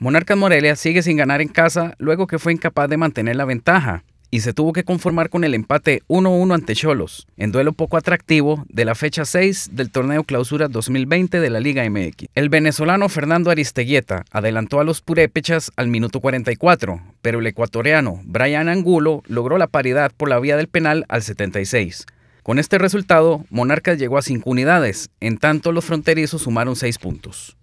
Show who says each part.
Speaker 1: Monarcas Morelia sigue sin ganar en casa luego que fue incapaz de mantener la ventaja y se tuvo que conformar con el empate 1-1 ante Cholos, en duelo poco atractivo de la fecha 6 del torneo Clausura 2020 de la Liga MX. El venezolano Fernando Aristeguieta adelantó a los purépechas al minuto 44, pero el ecuatoriano Brian Angulo logró la paridad por la vía del penal al 76. Con este resultado, Monarcas llegó a 5 unidades, en tanto los fronterizos sumaron 6 puntos.